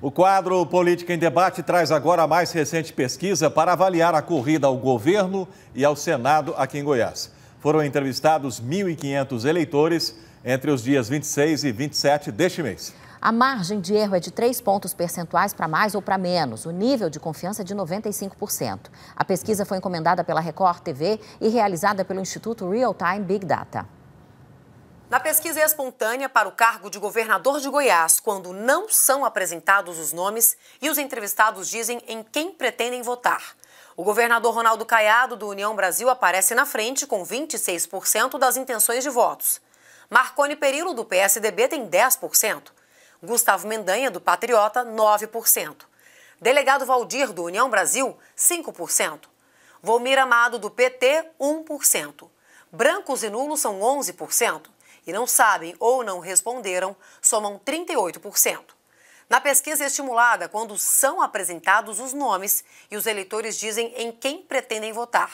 O quadro Política em Debate traz agora a mais recente pesquisa para avaliar a corrida ao governo e ao Senado aqui em Goiás. Foram entrevistados 1.500 eleitores entre os dias 26 e 27 deste mês. A margem de erro é de 3 pontos percentuais para mais ou para menos. O nível de confiança é de 95%. A pesquisa foi encomendada pela Record TV e realizada pelo Instituto Real Time Big Data. Na pesquisa espontânea para o cargo de governador de Goiás, quando não são apresentados os nomes e os entrevistados dizem em quem pretendem votar. O governador Ronaldo Caiado, do União Brasil, aparece na frente com 26% das intenções de votos. Marconi Perillo, do PSDB, tem 10%. Gustavo Mendanha, do Patriota, 9%. Delegado Valdir, do União Brasil, 5%. Volmir Amado, do PT, 1%. Brancos e nulos são 11% e não sabem ou não responderam somam 38%. Na pesquisa estimulada, quando são apresentados os nomes e os eleitores dizem em quem pretendem votar.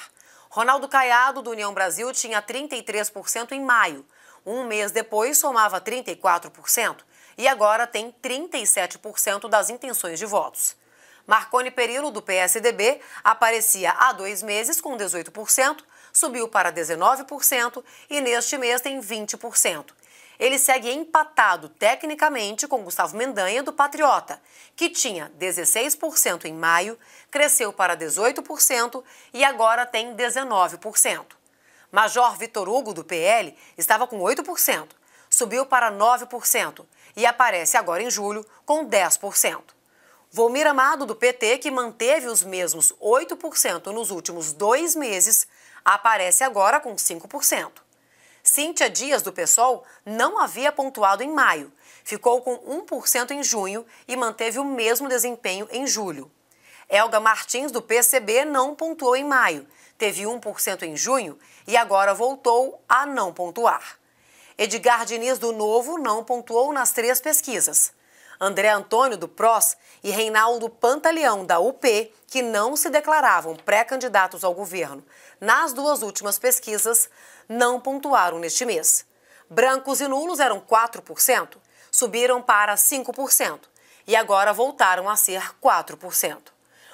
Ronaldo Caiado, do União Brasil, tinha 33% em maio. Um mês depois, somava 34% e agora tem 37% das intenções de votos. Marconi Perillo, do PSDB, aparecia há dois meses com 18%, subiu para 19% e neste mês tem 20%. Ele segue empatado tecnicamente com Gustavo Mendanha, do Patriota, que tinha 16% em maio, cresceu para 18% e agora tem 19%. Major Vitor Hugo, do PL, estava com 8%, subiu para 9% e aparece agora em julho com 10%. Volmir Amado, do PT, que manteve os mesmos 8% nos últimos dois meses, aparece agora com 5%. Cíntia Dias, do PSOL, não havia pontuado em maio, ficou com 1% em junho e manteve o mesmo desempenho em julho. Elga Martins, do PCB, não pontuou em maio, teve 1% em junho e agora voltou a não pontuar. Edgar Diniz, do Novo, não pontuou nas três pesquisas. André Antônio do PROS e Reinaldo Pantaleão da UP, que não se declaravam pré-candidatos ao governo. Nas duas últimas pesquisas, não pontuaram neste mês. Brancos e nulos eram 4%, subiram para 5% e agora voltaram a ser 4%.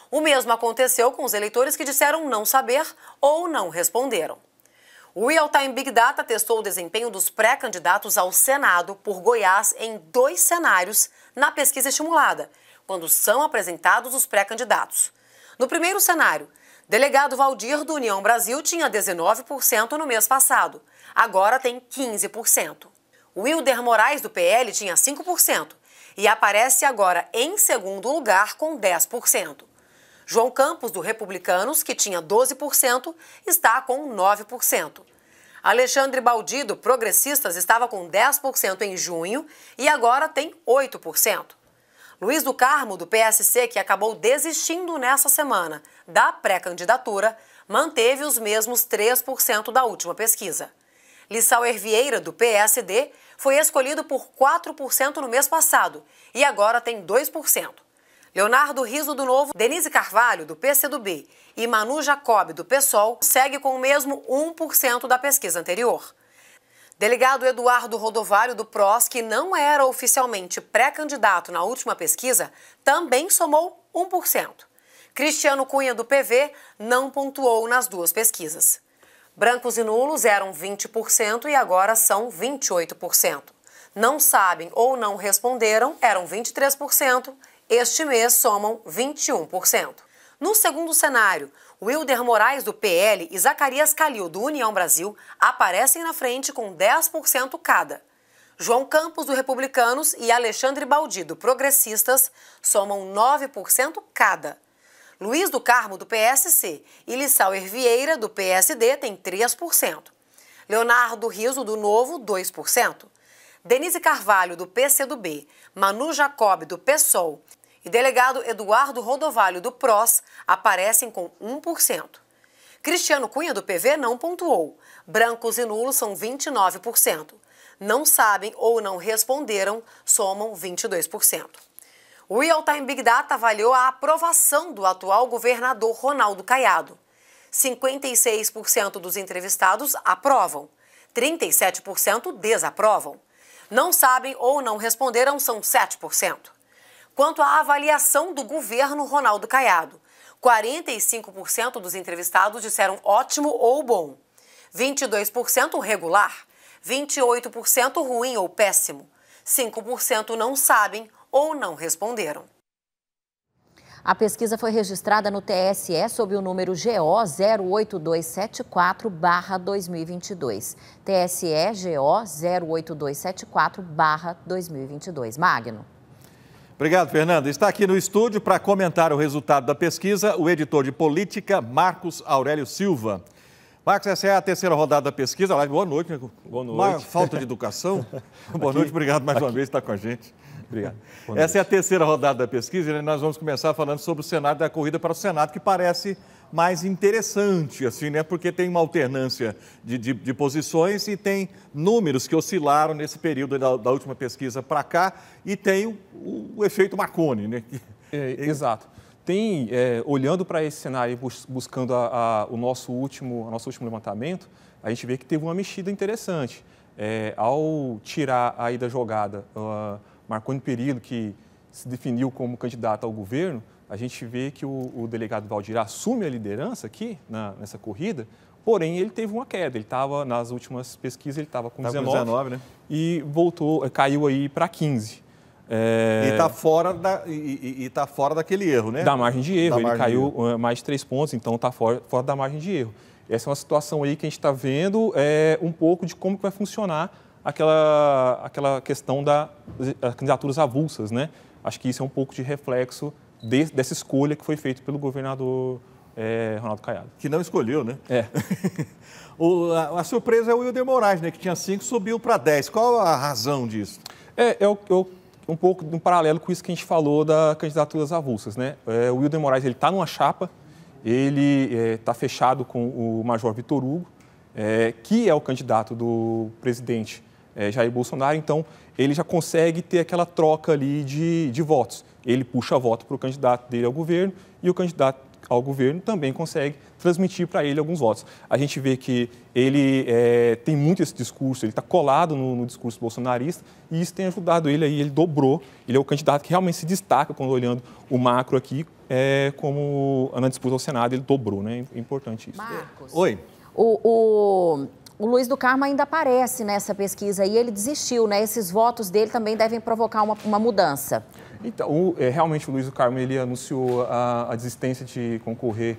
O mesmo aconteceu com os eleitores que disseram não saber ou não responderam. O Real Time Big Data testou o desempenho dos pré-candidatos ao Senado por Goiás em dois cenários na pesquisa estimulada, quando são apresentados os pré-candidatos. No primeiro cenário, delegado Valdir do União Brasil tinha 19% no mês passado, agora tem 15%. Wilder Moraes do PL tinha 5% e aparece agora em segundo lugar com 10%. João Campos, do Republicanos, que tinha 12%, está com 9%. Alexandre Baldi, do Progressistas, estava com 10% em junho e agora tem 8%. Luiz do Carmo, do PSC, que acabou desistindo nessa semana da pré-candidatura, manteve os mesmos 3% da última pesquisa. Lissau Ervieira, do PSD, foi escolhido por 4% no mês passado e agora tem 2%. Leonardo Riso do Novo, Denise Carvalho, do PCdoB, e Manu Jacob, do PSOL, segue com o mesmo 1% da pesquisa anterior. Delegado Eduardo Rodovário do PROS, que não era oficialmente pré-candidato na última pesquisa, também somou 1%. Cristiano Cunha, do PV, não pontuou nas duas pesquisas. Brancos e nulos eram 20% e agora são 28%. Não sabem ou não responderam eram 23% este mês somam 21%. No segundo cenário, Wilder Moraes, do PL, e Zacarias Calil, do União Brasil, aparecem na frente com 10% cada. João Campos, do Republicanos, e Alexandre Baldi, do Progressistas, somam 9% cada. Luiz do Carmo, do PSC, e Lissau Vieira, do PSD, tem 3%. Leonardo Riso, do Novo, 2%. Denise Carvalho, do PCdoB, Manu Jacob, do PSOL e delegado Eduardo Rodovalho do PROS aparecem com 1%. Cristiano Cunha do PV não pontuou. Brancos e nulos são 29%. Não sabem ou não responderam somam 22%. O Real Time Big Data avaliou a aprovação do atual governador Ronaldo Caiado. 56% dos entrevistados aprovam, 37% desaprovam. Não sabem ou não responderam são 7% quanto à avaliação do governo Ronaldo Caiado. 45% dos entrevistados disseram ótimo ou bom, 22% regular, 28% ruim ou péssimo, 5% não sabem ou não responderam. A pesquisa foi registrada no TSE sob o número GO 08274-2022. TSE GO 08274-2022. Magno. Obrigado, Fernando. Está aqui no estúdio para comentar o resultado da pesquisa o editor de política, Marcos Aurélio Silva. Marcos, essa é a terceira rodada da pesquisa. Boa noite, Boa noite. Uma falta de educação. Boa aqui, noite, obrigado mais aqui. uma vez por estar com a gente. Obrigado. Essa é a terceira rodada da pesquisa e nós vamos começar falando sobre o Senado da corrida para o Senado, que parece mais interessante, assim, né? Porque tem uma alternância de, de, de posições e tem números que oscilaram nesse período da, da última pesquisa para cá e tem o, o efeito Marconi, né? É, exato. Tem, é, olhando para esse cenário e buscando a, a, o nosso último, nosso último levantamento, a gente vê que teve uma mexida interessante. É, ao tirar aí da jogada uh, Marconi Perillo, que se definiu como candidato ao governo, a gente vê que o, o delegado Valdir assume a liderança aqui na, nessa corrida, porém ele teve uma queda. Ele estava, nas últimas pesquisas, ele estava com, tá 19, com 19 né? e voltou, eh, caiu aí para 15. É... E está eh, fora, da, e, e tá fora daquele erro, né? Da margem de erro. Da ele caiu erro. Eh, mais de três pontos, então está fora, fora da margem de erro. Essa é uma situação aí que a gente está vendo é, um pouco de como que vai funcionar aquela, aquela questão das da, candidaturas avulsas, né? Acho que isso é um pouco de reflexo de, dessa escolha que foi feita pelo governador é, Ronaldo Caiado. Que não escolheu, né? É. o, a, a, surpresa é o Wilder Moraes, né? Que tinha cinco subiu para 10. Qual a razão disso? É, é eu, eu, um pouco um paralelo com isso que a gente falou da candidatura das avulsas, né? É, o Wilder Moraes, ele está numa chapa, ele está é, tá fechado com o Major Vitor Hugo, é, que é o candidato do presidente é, Jair Bolsonaro, então ele já consegue ter aquela troca ali de, de votos ele puxa voto para o candidato dele ao governo e o candidato ao governo também consegue transmitir para ele alguns votos. A gente vê que ele é, tem muito esse discurso, ele está colado no, no, discurso bolsonarista e isso tem ajudado ele aí, ele dobrou, ele é o candidato que realmente se destaca quando olhando o macro aqui, é, como na disputa ao Senado ele dobrou, né? É importante isso. Marcos. Oi. O, o, o Luiz do Carmo ainda aparece nessa pesquisa e ele desistiu, né? Esses votos dele também devem provocar uma, uma mudança. Então, o, é, realmente o Luiz do Carmo ele anunciou a, a, desistência de concorrer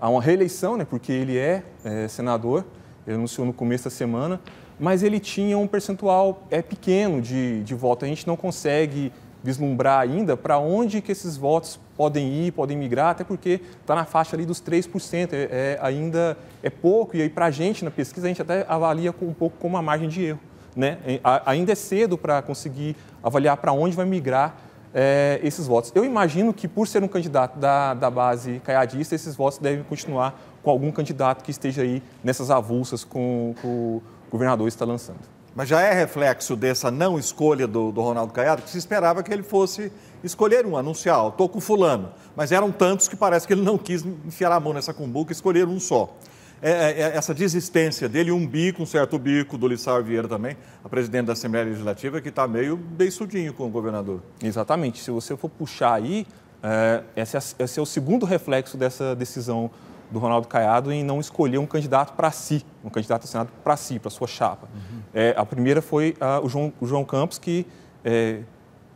a uma reeleição, né? Porque ele é, é senador, ele anunciou no começo da semana, mas ele tinha um percentual é, pequeno de, de voto. A gente não consegue vislumbrar ainda para onde que esses votos podem ir, podem migrar, até porque está na faixa ali dos 3%, é, é, ainda é pouco, e aí para a gente, na pesquisa, a gente até avalia com, um pouco como uma margem de erro. Né? Ainda é cedo para conseguir avaliar para onde vai migrar é, esses votos. Eu imagino que, por ser um candidato da, da base caiadista, esses votos devem continuar com algum candidato que esteja aí nessas avulsas com, com o governador está lançando. Mas já é reflexo dessa não escolha do, do Ronaldo Caiado, que se esperava que ele fosse escolher um, anunciar, estou com fulano. Mas eram tantos que parece que ele não quis enfiar a mão nessa cumbuca e escolher um só. É, é, é essa desistência dele, um bico, um certo bico, do Lissar Vieira também, a presidente da Assembleia Legislativa, que está meio beiçudinho com o governador. Exatamente. Se você for puxar aí, é, esse, é, esse é o segundo reflexo dessa decisão do Ronaldo Caiado em não escolher um candidato para si, um candidato assinado para si, para sua chapa. Uhum. É, a primeira foi a, ah, o, João, o, João, Campos, que é,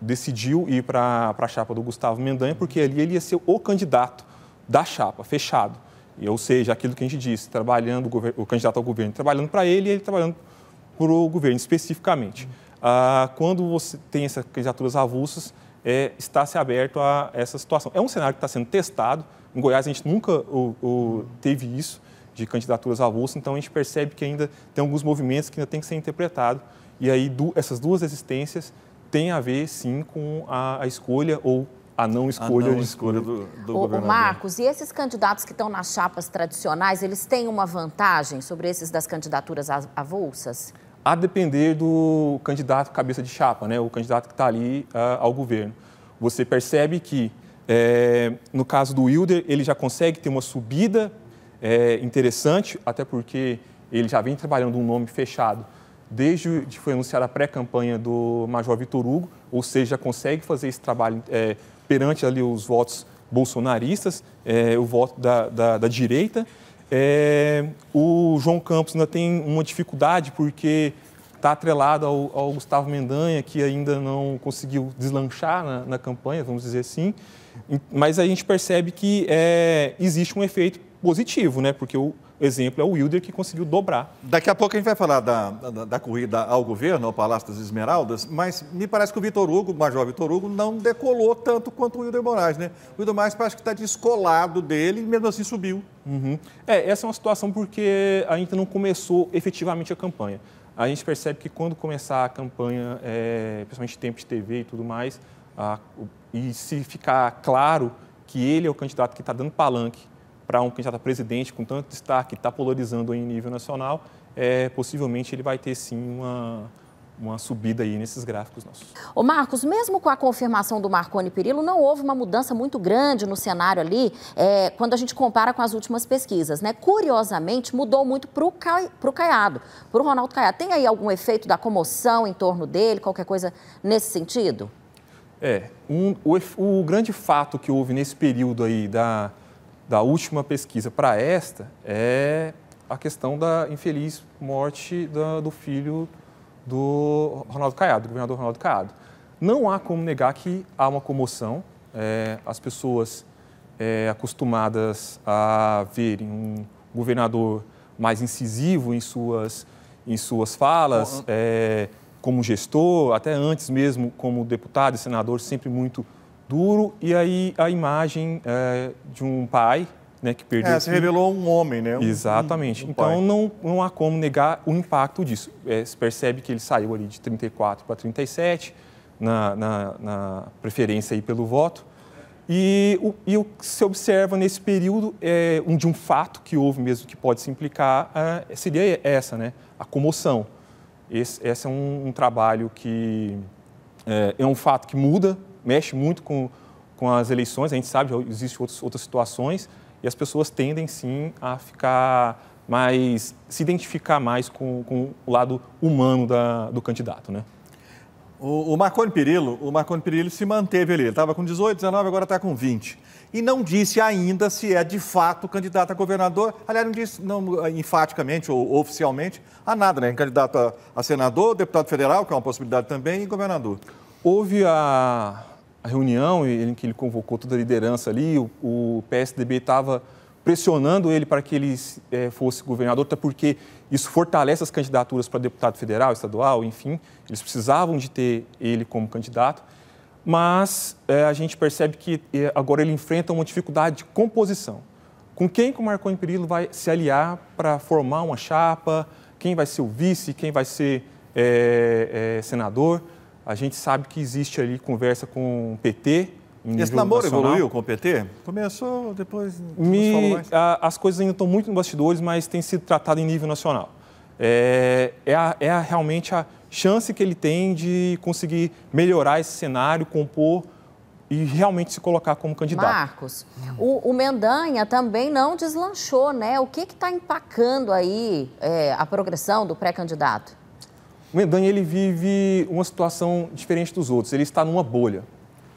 decidiu ir para a chapa do Gustavo Mendanha, porque ali ele ia ser o candidato da chapa, fechado. E, ou seja, aquilo que a gente disse, trabalhando o, o candidato ao governo trabalhando para ele e ele trabalhando para o governo especificamente. Uhum. Ah, quando você tem essas candidaturas avulsas, é, está se aberto a essa situação. É um cenário que está sendo testado, em Goiás, a gente nunca o, o, teve isso de candidaturas à bolsa, então a gente percebe que ainda tem alguns movimentos que ainda tem que ser interpretado. E aí, essas duas existências têm a ver, sim, com a, a escolha ou a não escolha, a não escolha do, do o, governador. Marcos, e esses candidatos que estão nas chapas tradicionais, eles têm uma vantagem sobre esses das candidaturas avulsas? A depender do candidato cabeça de chapa, né? o candidato que está ali uh, ao governo. Você percebe que é, no caso do Wilder, ele já consegue ter uma subida é, interessante, até porque ele já vem trabalhando um nome fechado desde que foi anunciada a pré-campanha do Major Vitor Hugo, ou seja, já consegue fazer esse trabalho é, perante ali os votos bolsonaristas, é, o voto da, da, da direita. É, o João Campos ainda tem uma dificuldade porque está atrelado ao, ao, Gustavo Mendanha, que ainda não conseguiu deslanchar na, na campanha, vamos dizer assim. Mas a gente percebe que é, existe um efeito positivo, né? Porque o exemplo é o Wilder que conseguiu dobrar. Daqui a pouco a gente vai falar da, da, da corrida ao governo, ao Palácio das Esmeraldas, mas me parece que o Vitor Hugo, o Major Vitor Hugo, não decolou tanto quanto o Wilder Moraes, né? O Wilder Moraes parece que está descolado dele e mesmo assim subiu. Uhum. É, essa é uma situação porque ainda não começou efetivamente a campanha. A gente percebe que quando começar a campanha, é, principalmente tempo de TV e tudo mais, a, e se ficar claro que ele é o candidato que está dando palanque para um candidato a presidente com tanto destaque, está polarizando em nível nacional, é, possivelmente ele vai ter sim uma, uma subida aí nesses gráficos nossos. Ô Marcos, mesmo com a confirmação do Marconi Perillo, não houve uma mudança muito grande no cenário ali, é, quando a gente compara com as últimas pesquisas, né? Curiosamente, mudou muito para o Caiado, para o Ronaldo Caiado. Tem aí algum efeito da comoção em torno dele, qualquer coisa nesse sentido? É, um, o, o, grande fato que houve nesse período aí da, da última pesquisa para esta é a questão da infeliz morte da, do filho do Ronaldo Caiado, do governador Ronaldo Caiado. Não há como negar que há uma comoção, é, as pessoas é, acostumadas a verem um governador mais incisivo em suas, em suas falas, uhum. é, como gestor, até antes mesmo como deputado e senador, sempre muito duro. E aí a imagem é, de um pai né, que perdeu. É, se revelou um homem, né? Um, Exatamente. Um, um então não, não há como negar o impacto disso. É, se percebe que ele saiu ali de 34 para 37 na, na, na preferência aí pelo voto. E o, e o que se observa nesse período é um de um fato que houve mesmo que pode se implicar é, seria essa, né? A comoção. Esse, esse é um, um, trabalho que é, é, um fato que muda, mexe muito com, com as eleições, a gente sabe, já existem outros, outras situações, e as pessoas tendem sim a ficar mais, se identificar mais com, com o lado humano da, do candidato, né? O, o Marconi Perillo, o Marconi Perillo se manteve ali. Ele estava com 18, 19, agora está com 20. E não disse ainda se é de fato candidato a governador. Aliás, não disse não, eh, enfaticamente ou oficialmente a nada, né? Candidato a, a senador, deputado federal, que é uma possibilidade também, e governador. Houve a, a reunião em que ele convocou toda a liderança ali, o, o PSDB estava pressionando ele para que ele é, fosse governador, até porque isso fortalece as candidaturas para deputado federal, estadual, enfim. Eles precisavam de ter ele como candidato. Mas é, a gente percebe que é, agora ele enfrenta uma dificuldade de composição. Com quem que o Marconi Perillo vai se aliar para formar uma chapa? Quem vai ser o vice? Quem vai ser é, é, senador? A gente sabe que existe ali conversa com o PT, esse namoro nacional. evoluiu com o PT? Começou, depois. Me, a, as coisas ainda estão muito nos bastidores, mas tem sido tratado em nível nacional. É, é, a, é a, realmente a chance que ele tem de conseguir melhorar esse cenário, compor e realmente se colocar como candidato. Marcos, o, o Mendanha também não deslanchou, né? O que está empacando aí é, a progressão do pré-candidato? O Mendanha ele vive uma situação diferente dos outros. Ele está numa bolha.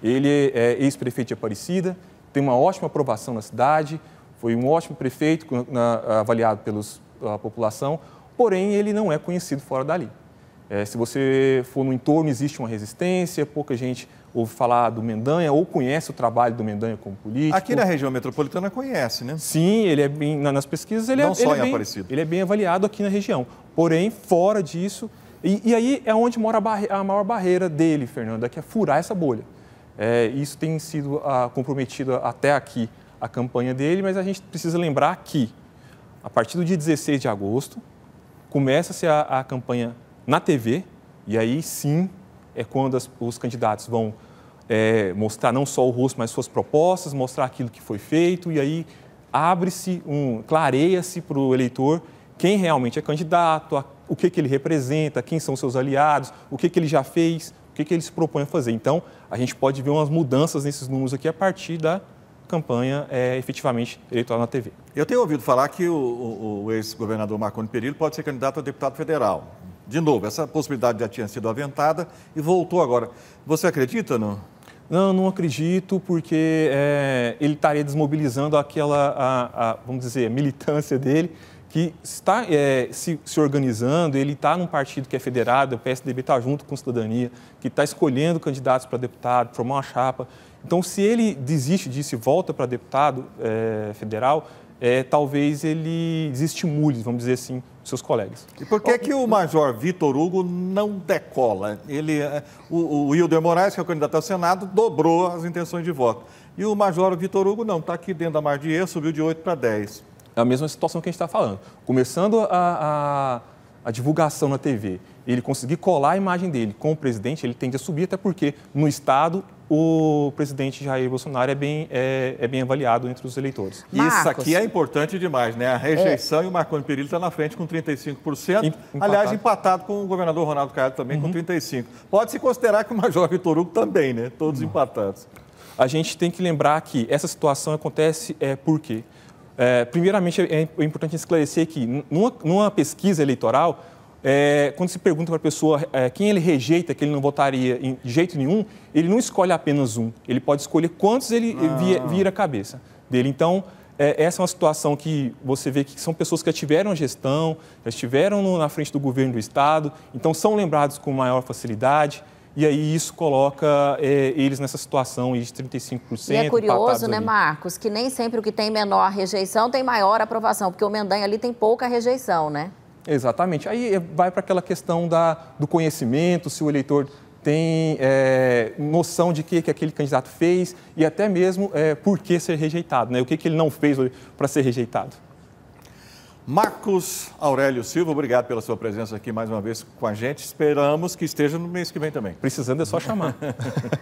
Ele é ex-prefeito de Aparecida, tem uma ótima aprovação na cidade, foi um ótimo prefeito na, avaliado pela população, porém ele não é conhecido fora dali. É, se você for no entorno, existe uma resistência, pouca gente ouve falar do Mendanha ou conhece o trabalho do Mendanha como político. Aqui na região metropolitana conhece, né? Sim, ele é bem, nas pesquisas ele, é, não é, só ele, em é bem, Aparecido. ele é bem avaliado aqui na região. Porém, fora disso, e, e aí é onde mora a, barre, a maior barreira dele, Fernando, é que é furar essa bolha. É, isso tem sido a, ah, comprometido até aqui a campanha dele, mas a gente precisa lembrar que, a partir do dia 16 de agosto, começa-se a, a, campanha na TV, e aí sim é quando as, os candidatos vão é, mostrar não só o rosto, mas suas propostas, mostrar aquilo que foi feito, e aí abre-se, um, clareia-se para o eleitor quem realmente é candidato, a, o que, que ele representa, quem são seus aliados, o que, que ele já fez que, que ele se propõe a fazer. Então, a gente pode ver umas mudanças nesses números aqui a partir da campanha é, efetivamente eleitoral na TV. Eu tenho ouvido falar que o, o, o ex-governador Marconi Perillo pode ser candidato a deputado federal. De novo, essa possibilidade já tinha sido aventada e voltou agora. Você acredita, não? Não, não acredito, porque é, ele estaria desmobilizando aquela, a, a, vamos dizer, a militância dele que está é, se, se, organizando, ele está num partido que é federado, o PSDB está junto com a cidadania, que está escolhendo candidatos para deputado, formar uma chapa. Então, se ele desiste disso e volta para deputado é, federal, é, talvez ele desestimule, vamos dizer assim, seus colegas. E por que, que o Major Vitor Hugo não decola? Ele, é, o, o Hilder Moraes, que é o candidato ao Senado, dobrou as intenções de voto. E o Major Vitor Hugo não, está aqui dentro da margem, subiu de 8 para 10. É a mesma situação que a gente está falando. Começando a, a, a, divulgação na TV, ele conseguir colar a imagem dele com o presidente, ele tende a subir, até porque no Estado o presidente Jair Bolsonaro é bem, é, é bem avaliado entre os eleitores. Marcos. Isso aqui é importante demais, né? A rejeição é. e o Marconi Perillo está na frente com 35%. Empatado. Aliás, empatado com o governador Ronaldo Caiado também uhum. com 35%. Pode-se considerar que o Major Vitor Hugo também, né? Todos uhum. empatados. A gente tem que lembrar que essa situação acontece é, por quê? É, primeiramente, é, é importante esclarecer que numa, numa pesquisa eleitoral, é, quando se pergunta para a pessoa é, quem ele rejeita, que ele não votaria de jeito nenhum, ele não escolhe apenas um, ele pode escolher quantos ele via, ah. vira a cabeça dele. Então, é, essa é uma situação que você vê que são pessoas que já tiveram gestão, já estiveram no, na frente do governo do Estado, então são lembrados com maior facilidade. E aí isso coloca é, eles nessa situação de 35%. E é curioso, né, ali. Marcos, que nem sempre o que tem menor rejeição tem maior aprovação, porque o Mendanha ali tem pouca rejeição, né? Exatamente. Aí é, vai para aquela questão da, do conhecimento, se o eleitor tem é, noção de que que aquele candidato fez e até mesmo é, por que ser rejeitado, né? O que, que ele não fez para ser rejeitado. Marcos Aurélio Silva, obrigado pela sua presença aqui mais uma vez com a gente. Esperamos que esteja no mês que vem também. Precisando é só chamar.